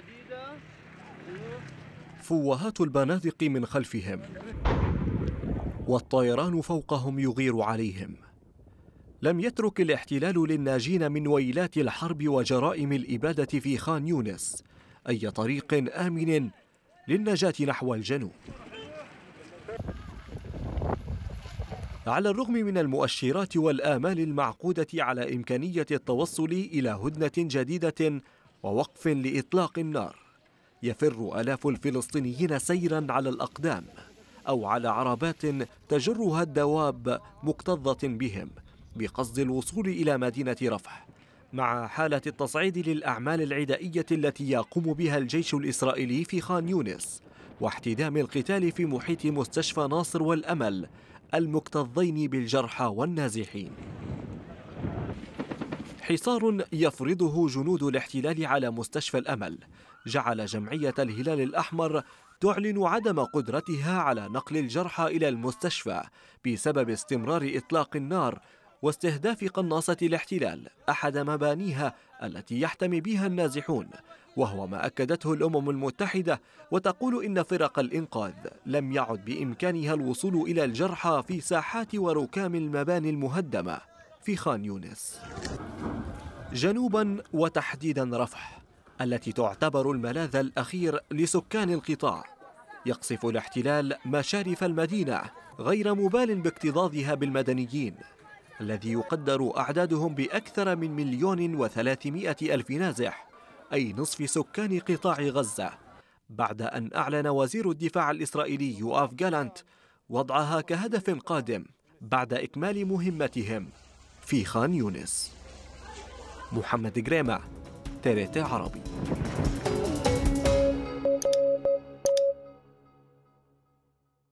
جديدة فوهات البنادق من خلفهم والطيران فوقهم يغير عليهم لم يترك الاحتلال للناجين من ويلات الحرب وجرائم الإبادة في خان يونس أي طريق آمن للنجاة نحو الجنوب على الرغم من المؤشرات والآمال المعقودة على إمكانية التوصل إلى هدنة جديدة ووقف لإطلاق النار يفر آلاف الفلسطينيين سيرا على الأقدام أو على عربات تجرها الدواب مكتظة بهم بقصد الوصول إلى مدينة رفح مع حالة التصعيد للأعمال العدائية التي يقوم بها الجيش الإسرائيلي في خان يونس واحتدام القتال في محيط مستشفى ناصر والأمل المكتظين بالجرحى والنازحين حصار يفرضه جنود الاحتلال على مستشفى الأمل جعل جمعية الهلال الأحمر تعلن عدم قدرتها على نقل الجرحى إلى المستشفى بسبب استمرار إطلاق النار واستهداف قناصة الاحتلال أحد مبانيها التي يحتمي بها النازحون وهو ما أكدته الأمم المتحدة وتقول إن فرق الإنقاذ لم يعد بإمكانها الوصول إلى الجرحى في ساحات وركام المباني المهدمة في خان يونس جنوبا وتحديدا رفح التي تعتبر الملاذ الأخير لسكان القطاع يقصف الاحتلال مشارف المدينة غير مبال باكتظاظها بالمدنيين الذي يقدر أعدادهم بأكثر من مليون وثلاثمائة ألف نازح أي نصف سكان قطاع غزة بعد أن أعلن وزير الدفاع الإسرائيلي يوآف جالانت وضعها كهدف قادم بعد إكمال مهمتهم في خان يونس محمد جرامع تلاتة عربي